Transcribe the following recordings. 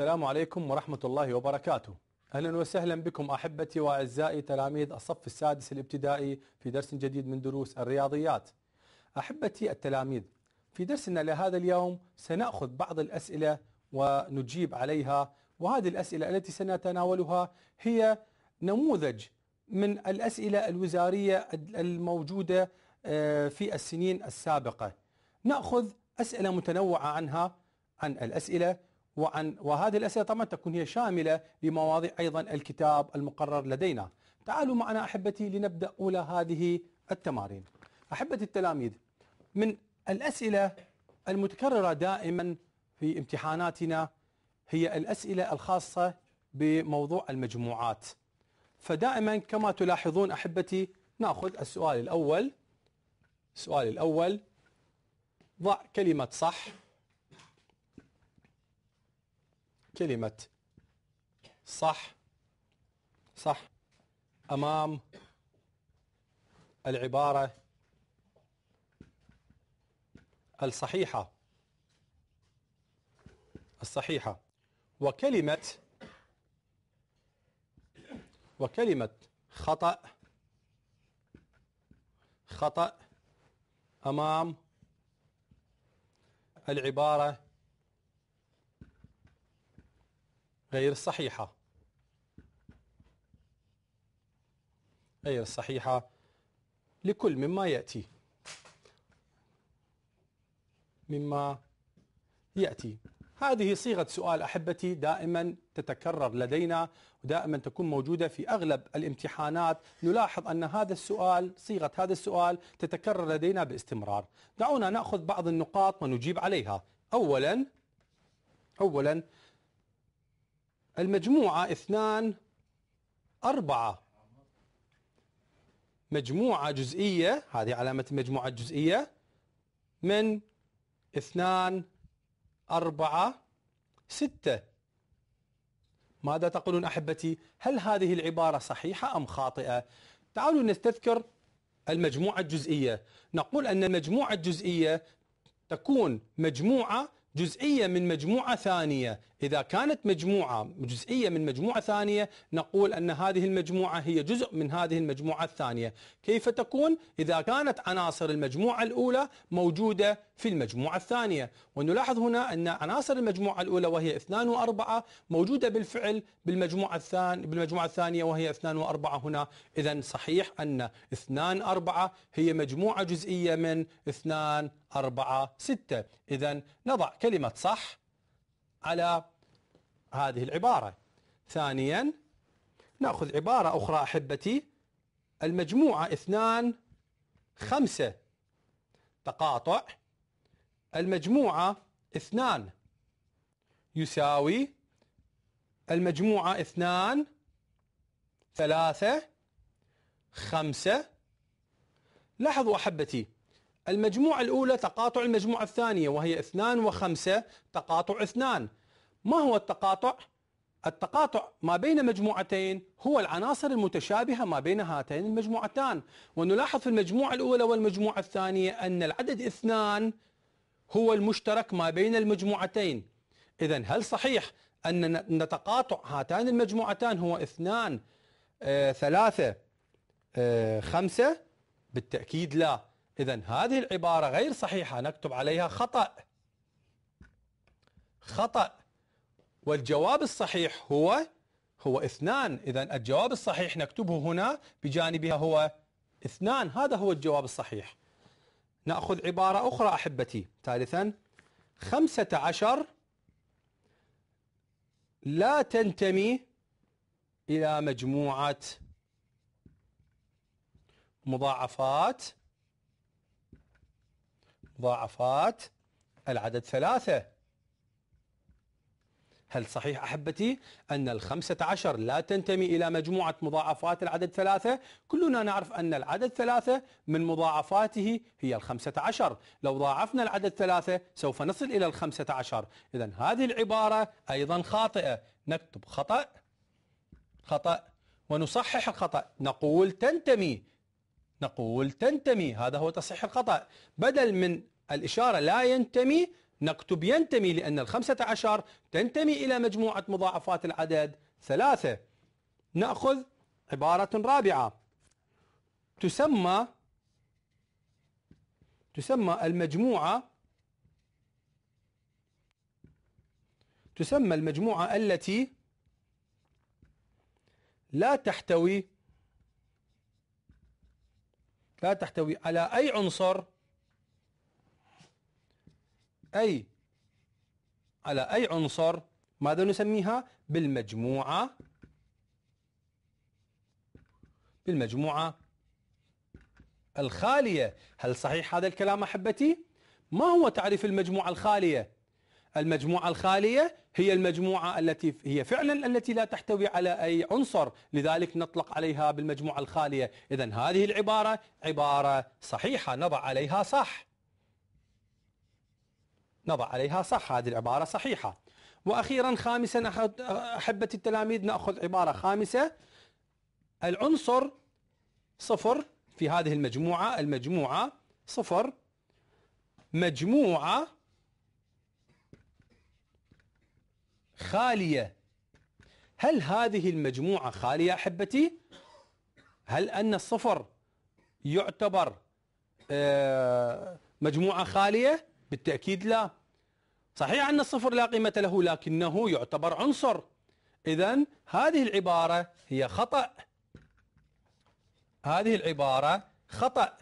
السلام عليكم ورحمة الله وبركاته أهلا وسهلا بكم أحبتي وأعزائي تلاميذ الصف السادس الابتدائي في درس جديد من دروس الرياضيات أحبتي التلاميذ في درسنا لهذا اليوم سنأخذ بعض الأسئلة ونجيب عليها وهذه الأسئلة التي سنتناولها هي نموذج من الأسئلة الوزارية الموجودة آه، في السنين السابقة نأخذ أسئلة متنوعة عنها عن الأسئلة وعن وهذه الأسئلة طبعا تكون هي شاملة لمواضيع أيضا الكتاب المقرر لدينا تعالوا معنا أحبتي لنبدأ أولى هذه التمارين احبتي التلاميذ من الأسئلة المتكررة دائما في امتحاناتنا هي الأسئلة الخاصة بموضوع المجموعات فدائما كما تلاحظون أحبتي نأخذ السؤال الأول السؤال الأول ضع كلمة صح كلمة صح صح أمام العبارة الصحيحة الصحيحة وكلمة وكلمة خطأ خطأ أمام العبارة غير الصحيحة غير الصحيحة لكل مما يأتي مما يأتي هذه صيغة سؤال أحبتي دائما تتكرر لدينا ودائما تكون موجودة في أغلب الامتحانات نلاحظ أن هذا السؤال صيغة هذا السؤال تتكرر لدينا باستمرار دعونا نأخذ بعض النقاط ونجيب عليها أولا أولا المجموعة اثنان أربعة مجموعة جزئية هذه علامة المجموعة الجزئية من اثنان أربعة ستة ماذا تقولون أحبتي هل هذه العبارة صحيحة أم خاطئة تعالوا نستذكر المجموعة الجزئية نقول أن المجموعة الجزئية تكون مجموعة جزئية من مجموعة ثانية إذا كانت مجموعة جزئية من مجموعة ثانية نقول أن هذه المجموعة هي جزء من هذه المجموعة الثانية كيف تكون إذا كانت عناصر المجموعة الأولى موجودة في المجموعة الثانية ونلاحظ هنا أن عناصر المجموعة الأولى وهي 2 و4 موجودة بالفعل بالمجموعة الثانية بالمجموعة الثانية وهي 2 و4 هنا إذا صحيح أن 2 4 هي مجموعة جزئية من 2 4 6 إذا نضع كلمة صح على هذه العبارة ثانيا نأخذ عبارة أخرى أحبتي المجموعة اثنان خمسة تقاطع المجموعة اثنان يساوي المجموعة اثنان ثلاثة خمسة لاحظوا أحبتي المجموعة الأولى تقاطع المجموعة الثانية وهي اثنان وخمسة تقاطع اثنان ما هو التقاطع؟ التقاطع ما بين مجموعتين هو العناصر المتشابهة ما بين هاتين المجموعتان ونلاحظ في المجموعة الأولى والمجموعة الثانية أن العدد اثنان هو المشترك ما بين المجموعتين إذا هل صحيح أن نتقاطع هاتان المجموعتان هو اثنان آه ثلاثة آه خمسة بالتأكيد لا إذا هذه العبارة غير صحيحة نكتب عليها خطأ خطأ والجواب الصحيح هو هو اثنان إذا الجواب الصحيح نكتبه هنا بجانبها هو اثنان هذا هو الجواب الصحيح نأخذ عبارة أخرى أحبتي ثالثا خمسة عشر لا تنتمي إلى مجموعة مضاعفات مضاعفات العدد ثلاثة هل صحيح أحبتي أن الخمسة عشر لا تنتمي إلى مجموعة مضاعفات العدد ثلاثة كلنا نعرف أن العدد ثلاثة من مضاعفاته هي الخمسة عشر لو ضاعفنا العدد ثلاثة سوف نصل إلى الخمسة عشر إذا هذه العبارة أيضا خاطئة نكتب خطأ خطأ ونصحح الخطأ نقول تنتمي نقول تنتمي هذا هو تصحيح الخطأ بدل من الإشارة لا ينتمي نكتب ينتمي لأن الخمسة عشر تنتمي إلى مجموعة مضاعفات العدد ثلاثة نأخذ عبارة رابعة تسمى تسمى المجموعة تسمى المجموعة التي لا تحتوي لا تحتوي على أي عنصر أي على أي عنصر ماذا نسميها بالمجموعة بالمجموعة الخالية هل صحيح هذا الكلام أحبتي؟ ما هو تعريف المجموعة الخالية؟ المجموعة الخالية هي المجموعة التي هي فعلا التي لا تحتوي على أي عنصر لذلك نطلق عليها بالمجموعة الخالية إذا هذه العبارة عبارة صحيحة نضع عليها صح نضع عليها صح هذه العبارة صحيحة وأخيرا خامسا أحبة التلاميذ نأخذ عبارة خامسة العنصر صفر في هذه المجموعة المجموعة صفر مجموعة خالية هل هذه المجموعة خالية أحبتي؟ هل أن الصفر يعتبر آه، مجموعة خالية؟ بالتأكيد لا صحيح أن الصفر لا قيمة له لكنه يعتبر عنصر إذا هذه العبارة هي خطأ هذه العبارة خطأ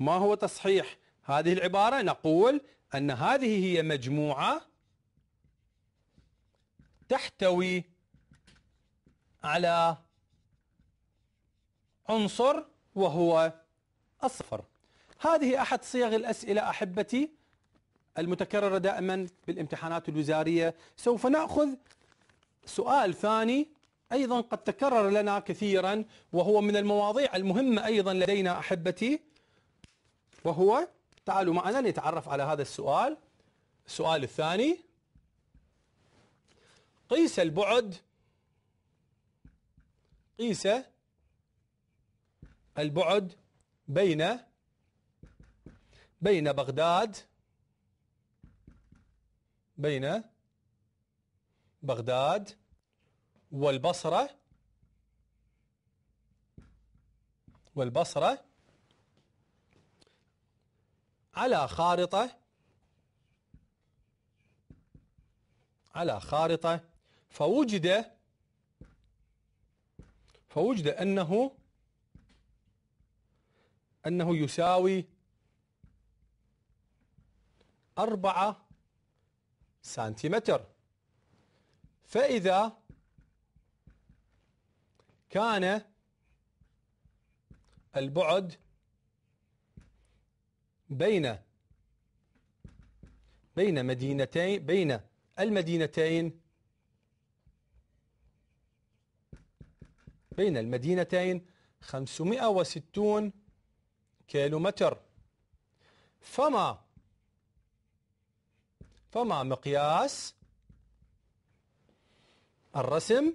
ما هو تصحيح هذه العبارة نقول أن هذه هي مجموعة تحتوي على عنصر وهو الصفر هذه أحد صيغ الأسئلة أحبتي المتكررة دائما بالامتحانات الوزارية سوف نأخذ سؤال ثاني أيضا قد تكرر لنا كثيرا وهو من المواضيع المهمة أيضا لدينا أحبتي وهو تعالوا معنا نتعرف على هذا السؤال السؤال الثاني قيس البعد قيس البعد بين بين بغداد بين بغداد والبصرة والبصرة على خارطة على خارطة فوجد فوجد أنه أنه يساوي أربعة سنتيمتر فإذا كان البعد بين بين مدينتين بين المدينتين بين المدينتين 560 كيلومتر فما فما مقياس الرسم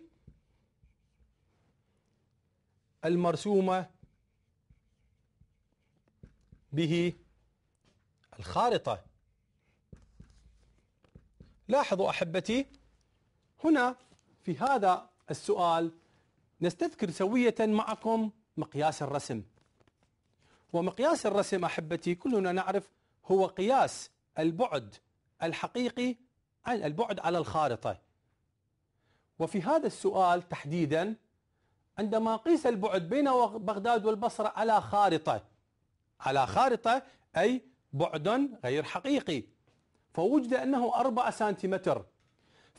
المرسومة به الخارطة لاحظوا أحبتي هنا في هذا السؤال نستذكر سوية معكم مقياس الرسم ومقياس الرسم أحبتي كلنا نعرف هو قياس البعد الحقيقي عن البعد على الخارطة وفي هذا السؤال تحديدا عندما قيس البعد بين بغداد والبصرة على خارطة على خارطة أي بعد غير حقيقي فوجد أنه 4 سنتيمتر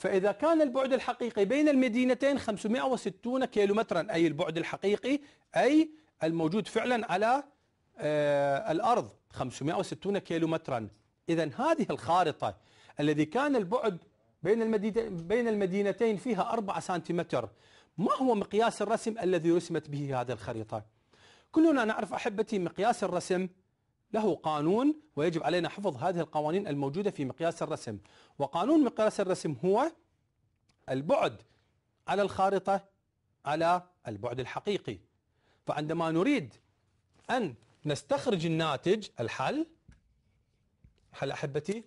فإذا كان البعد الحقيقي بين المدينتين 560 كيلو مترا أي البعد الحقيقي أي الموجود فعلا على آه، الأرض 560 كيلو مترا إذا هذه الخارطة الذي كان البعد بين بين المدينتين فيها 4 سنتيمتر ما هو مقياس الرسم الذي رسمت به هذه الخريطة؟ كلنا نعرف أحبتي مقياس الرسم له قانون ويجب علينا حفظ هذه القوانين الموجودة في مقياس الرسم وقانون مقياس الرسم هو البعد على الخارطة على البعد الحقيقي فعندما نريد أن نستخرج الناتج الحل حل أحبتي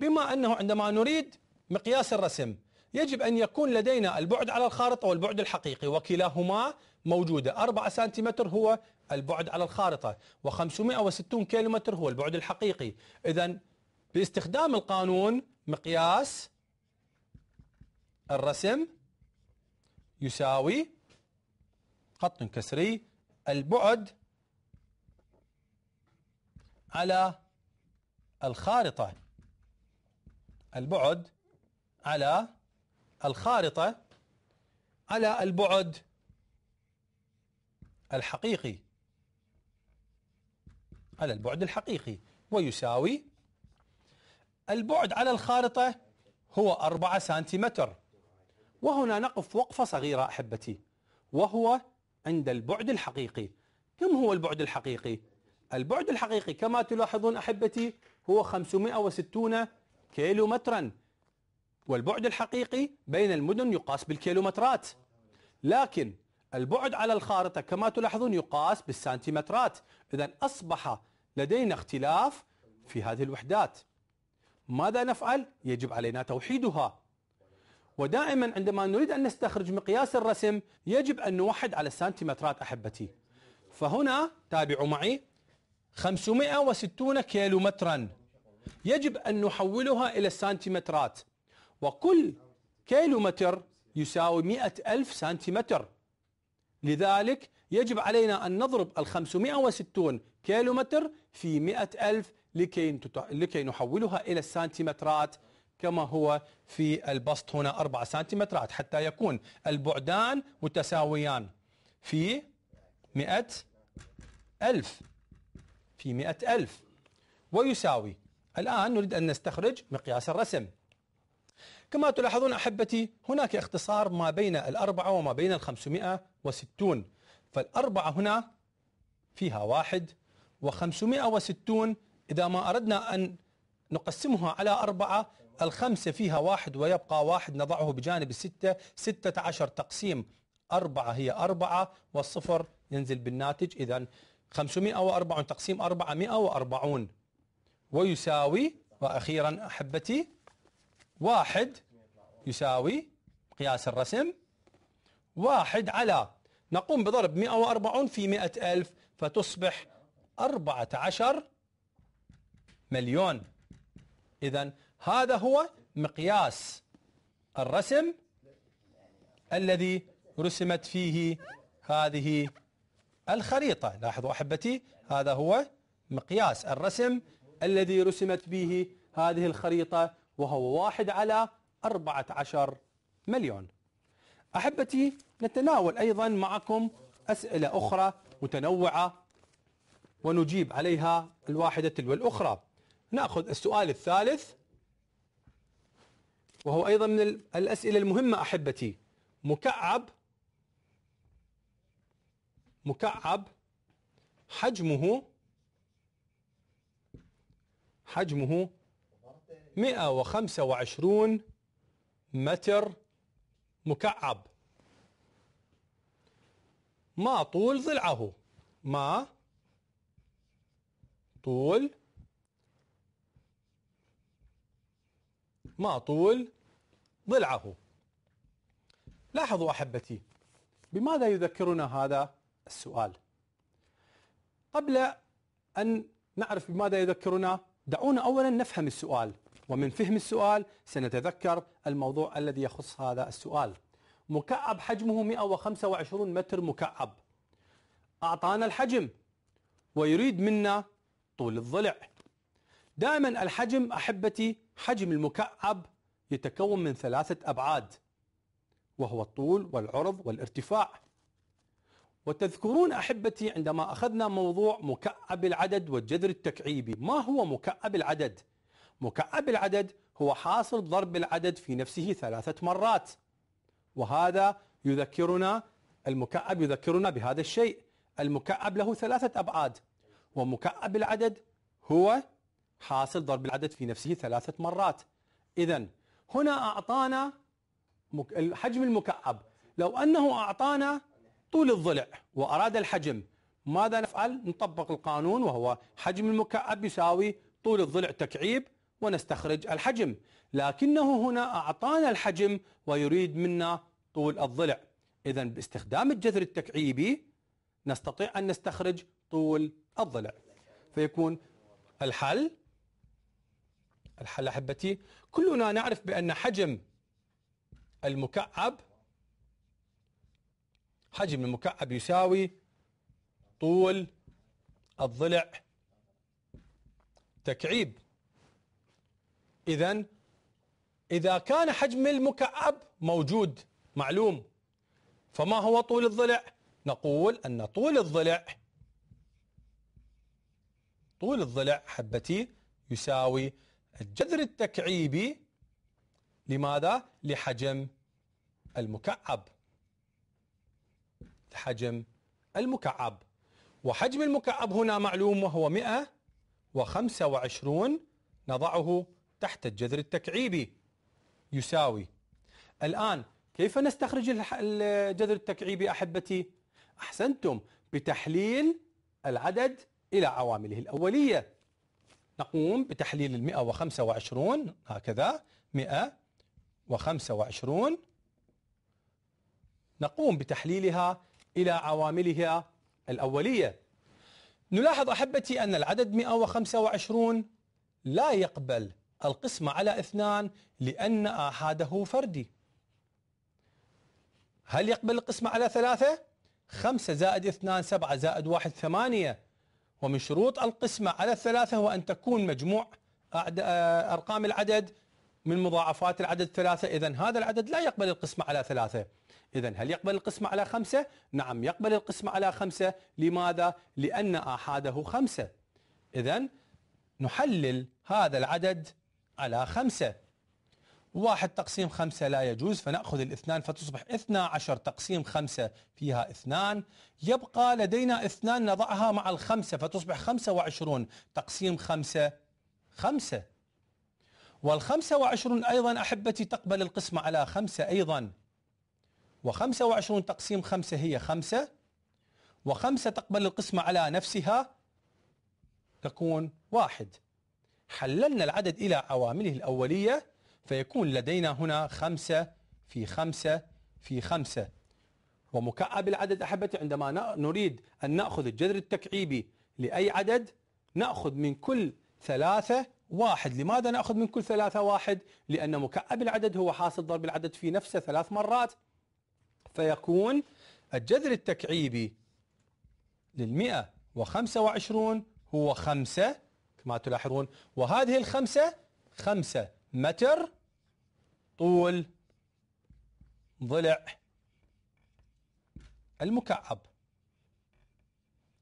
بما أنه عندما نريد مقياس الرسم يجب أن يكون لدينا البعد على الخارطة والبعد الحقيقي وكلاهما موجودة 4 سنتيمتر هو البعد على الخارطة و560 كيلومتر هو البعد الحقيقي إذا باستخدام القانون مقياس الرسم يساوي خط كسري البعد على الخارطة البعد على الخارطة على البعد الحقيقي على البعد الحقيقي ويساوي البعد على الخارطة هو 4 سنتيمتر وهنا نقف وقفة صغيرة أحبتي وهو عند البعد الحقيقي كم هو البعد الحقيقي؟ البعد الحقيقي كما تلاحظون أحبتي هو 560 كيلو مترا والبعد الحقيقي بين المدن يقاس بالكيلومترات لكن البعد على الخارطة كما تلاحظون يقاس بالسنتيمترات إذا أصبح لدينا اختلاف في هذه الوحدات ماذا نفعل؟ يجب علينا توحيدها ودائما عندما نريد أن نستخرج مقياس الرسم يجب أن نوحد على السنتيمترات أحبتي فهنا تابعوا معي 560 كيلو مترا يجب أن نحولها إلى السنتيمترات وكل كيلو متر يساوي 100 ألف سنتيمتر لذلك يجب علينا أن نضرب ال 560 كيلومتر في 100 ألف لكي لكي نحولها إلى السنتيمترات كما هو في البسط هنا 4 سنتيمترات حتى يكون البعدان متساويان في 100 ألف في 100 ألف ويساوي الآن نريد أن نستخرج مقياس الرسم كما تلاحظون أحبتي هناك اختصار ما بين الأربعة وما بين الخمسمائة وستون فالأربعة هنا فيها واحد وخمسمائة وستون إذا ما أردنا أن نقسمها على أربعة الخمسة فيها واحد ويبقى واحد نضعه بجانب الستة ستة عشر تقسيم أربعة هي أربعة والصفر ينزل بالناتج إذا 540 تقسيم 440 ويساوي وأخيرا أحبتي واحد يساوي قياس الرسم واحد على نقوم بضرب 140 في 100 ألف فتصبح 14 مليون إذا هذا هو مقياس الرسم الذي رسمت فيه هذه الخريطة لاحظوا أحبتي هذا هو مقياس الرسم الذي رسمت به هذه الخريطة وهو واحد على 14 مليون أحبتي نتناول أيضا معكم أسئلة أخرى متنوعة ونجيب عليها الواحدة تلو الأخرى نأخذ السؤال الثالث وهو أيضا من الأسئلة المهمة أحبتي مكعب مكعب حجمه حجمه 125 متر مكعب ما طول ضلعه ما طول ما طول ضلعه لاحظوا أحبتي بماذا يذكرنا هذا السؤال قبل أن نعرف بماذا يذكرنا دعونا أولا نفهم السؤال ومن فهم السؤال سنتذكر الموضوع الذي يخص هذا السؤال مكعب حجمه 125 متر مكعب أعطانا الحجم ويريد منا طول الضلع دائما الحجم أحبتي حجم المكعب يتكون من ثلاثة أبعاد وهو الطول والعرض والارتفاع وتذكرون أحبتي عندما أخذنا موضوع مكعب العدد والجذر التكعيبي ما هو مكعب العدد؟ مكعب العدد هو حاصل ضرب العدد في نفسه ثلاثة مرات وهذا يذكرنا المكعب يذكرنا بهذا الشيء المكعب له ثلاثة أبعاد ومكعب العدد هو حاصل ضرب العدد في نفسه ثلاثة مرات إذا هنا أعطانا حجم المكعب لو أنه أعطانا طول الضلع وأراد الحجم ماذا نفعل؟ نطبق القانون وهو حجم المكعب يساوي طول الضلع تكعيب ونستخرج الحجم لكنه هنا أعطانا الحجم ويريد منا طول الضلع إذا باستخدام الجذر التكعيبي نستطيع أن نستخرج طول الضلع فيكون الحل الحل أحبتي كلنا نعرف بأن حجم المكعب حجم المكعب يساوي طول الضلع تكعيب إذا إذا كان حجم المكعب موجود معلوم فما هو طول الضلع؟ نقول أن طول الضلع طول الضلع حبتي يساوي الجذر التكعيبي لماذا؟ لحجم المكعب حجم المكعب وحجم المكعب هنا معلوم وهو 125 نضعه تحت الجذر التكعيبي يساوي الآن كيف نستخرج الجذر التكعيبي أحبتي؟ أحسنتم بتحليل العدد إلى عوامله الأولية نقوم بتحليل ال 125 هكذا 125 نقوم بتحليلها إلى عواملها الأولية نلاحظ أحبتي أن العدد 125 لا يقبل القسمة على اثنان لأن آحاده فردي هل يقبل القسمة على ثلاثة؟ خمسة زائد اثنان سبعة زائد واحد ثمانية ومن شروط القسمة على الثلاثة هو أن تكون مجموع آه، أرقام العدد من مضاعفات العدد ثلاثة إذا هذا العدد لا يقبل القسمة على ثلاثة إذا هل يقبل القسمة على خمسة؟ نعم يقبل القسمة على خمسة لماذا؟ لأن آحاده خمسة إذا نحلل هذا العدد على خمسة واحد تقسيم خمسة لا يجوز فنأخذ الاثنان فتصبح اثنا عشر تقسيم خمسة فيها اثنان يبقى لدينا اثنان نضعها مع الخمسة فتصبح خمسة وعشرون تقسيم خمسة خمسة والخمسة وعشرون أيضا أحبتي تقبل القسمة على خمسة أيضا وخمسة وعشرون تقسيم خمسة هي خمسة وخمسة تقبل القسمة على نفسها تكون واحد حللنا العدد إلى عوامله الأولية فيكون لدينا هنا خمسة في خمسة في خمسة ومكعب العدد أحبتي عندما نريد أن نأخذ الجذر التكعيبي لأي عدد نأخذ من كل ثلاثة واحد لماذا نأخذ من كل ثلاثة واحد لأن مكعب العدد هو حاصل ضرب العدد في نفسه ثلاث مرات فيكون الجذر التكعيبي للمئة وخمسة وعشرون هو خمسة كما تلاحظون وهذه الخمسة خمسة متر طول ضلع المكعب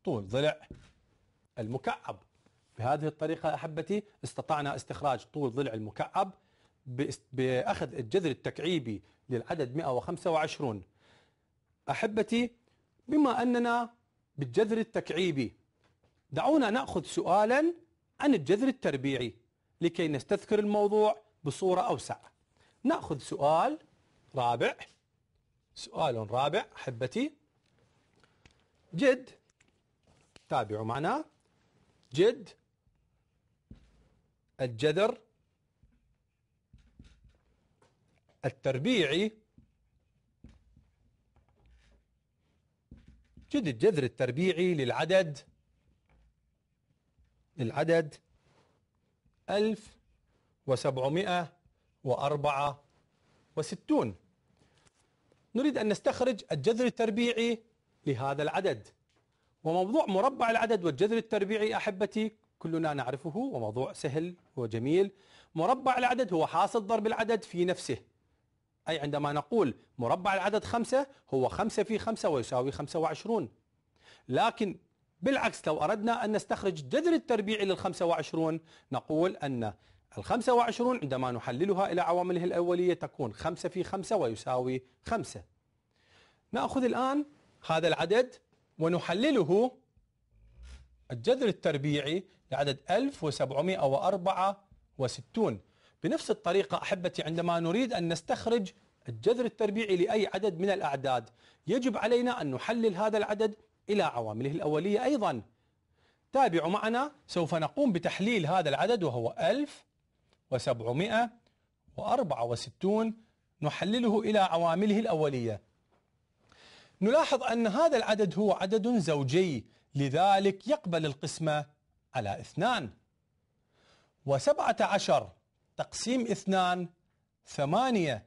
طول ضلع المكعب بهذه الطريقة أحبتي استطعنا استخراج طول ضلع المكعب بأخذ الجذر التكعيبي للعدد 125 أحبتي بما أننا بالجذر التكعيبي دعونا نأخذ سؤالا عن الجذر التربيعي لكي نستذكر الموضوع بصورة أوسع نأخذ سؤال رابع سؤال رابع أحبتي جد تابعوا معنا جد الجذر التربيعي جد الجذر التربيعي للعدد للعدد 1764 نريد أن نستخرج الجذر التربيعي لهذا العدد وموضوع مربع العدد والجذر التربيعي أحبتي كلنا نعرفه وموضوع سهل وجميل مربع العدد هو حاصل ضرب العدد في نفسه أي عندما نقول مربع العدد خمسة هو خمسة في خمسة ويساوي خمسة وعشرون لكن بالعكس لو أردنا أن نستخرج جذر التربيعي لل 25 نقول أن ال 25 عندما نحللها إلى عوامله الأولية تكون 5 في 5 ويساوي 5 نأخذ الآن هذا العدد ونحلله الجذر التربيعي لعدد 1764 بنفس الطريقة أحبتي عندما نريد أن نستخرج الجذر التربيعي لأي عدد من الأعداد يجب علينا أن نحلل هذا العدد إلى عوامله الأولية أيضا تابعوا معنا سوف نقوم بتحليل هذا العدد وهو 1764 نحلله إلى عوامله الأولية نلاحظ أن هذا العدد هو عدد زوجي لذلك يقبل القسمة على اثنان وسبعة عشر تقسيم اثنان ثمانية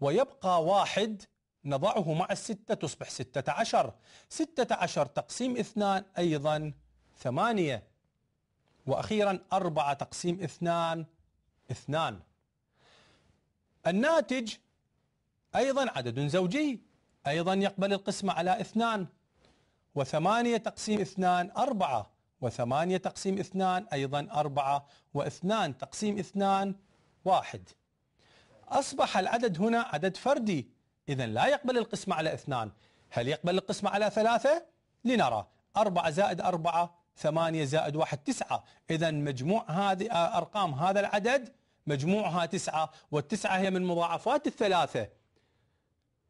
ويبقى واحد نضعه مع الستة تصبح ستة عشر ستة عشر تقسيم اثنان أيضا ثمانية وأخيرا أربعة تقسيم اثنان اثنان الناتج أيضا عدد زوجي أيضا يقبل القسمة على اثنان وثمانية تقسيم اثنان أربعة وثمانية تقسيم اثنان أيضا أربعة واثنان تقسيم اثنان واحد أصبح العدد هنا عدد فردي إذا لا يقبل القسمة على اثنان هل يقبل القسمة على ثلاثة؟ لنرى أربعة زائد أربعة ثمانية زائد واحد تسعة إذا مجموع هذه آه، أرقام هذا العدد مجموعها تسعة والتسعة هي من مضاعفات الثلاثة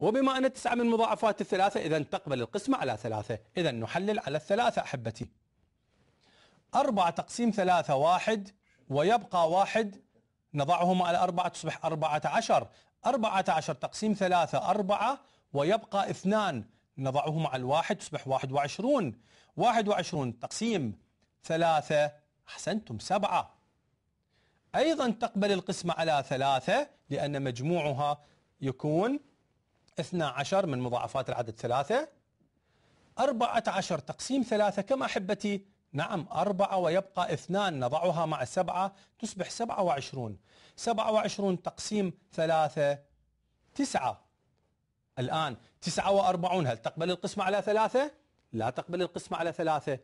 وبما أن التسعة من مضاعفات الثلاثة إذا تقبل القسمة على ثلاثة إذا نحلل على الثلاثة أحبتي أربعة تقسيم ثلاثة واحد ويبقى واحد نضعهما على أربعة تصبح أربعة عشر 14 تقسيم ثلاثة أربعة ويبقى اثنان نضعه مع الواحد تصبح 21 21 تقسيم ثلاثة أحسنتم سبعة أيضا تقبل القسمة على ثلاثة لأن مجموعها يكون 12 من مضاعفات العدد ثلاثة 14 تقسيم ثلاثة كم أحبتي؟ نعم أربعة ويبقى اثنان نضعها مع سبعة تصبح 27 27 تقسيم 3 9 الآن 49 هل تقبل القسمة على 3 لا تقبل القسمة على 3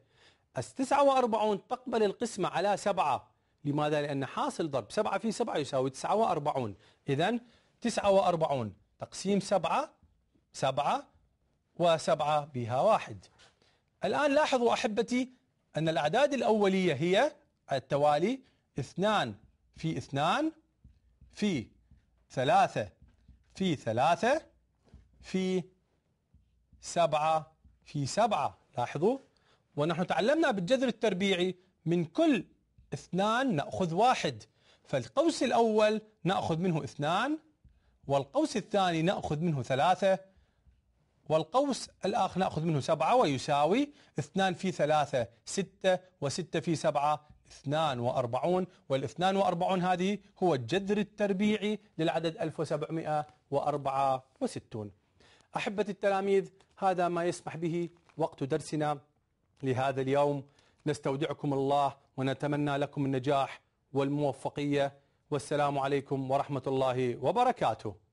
49 تقبل القسمة على 7 لماذا لأن حاصل ضرب 7 في 7 يساوي 49 إذا 49 تقسيم 7 7 و7 بها واحد الآن لاحظوا أحبتي أن الأعداد الأولية هي التوالي 2 في 2 في ثلاثة في ثلاثة في سبعة في سبعة لاحظوا ونحن تعلمنا بالجذر التربيعي من كل اثنان نأخذ واحد فالقوس الأول نأخذ منه اثنان والقوس الثاني نأخذ منه ثلاثة والقوس الآخر نأخذ منه سبعة ويساوي اثنان في ثلاثة ستة وستة في سبعة 42 وال 42 هذه هو الجذر التربيعي للعدد 1764 أحبة التلاميذ هذا ما يسمح به وقت درسنا لهذا اليوم نستودعكم الله ونتمنى لكم النجاح والموفقية والسلام عليكم ورحمة الله وبركاته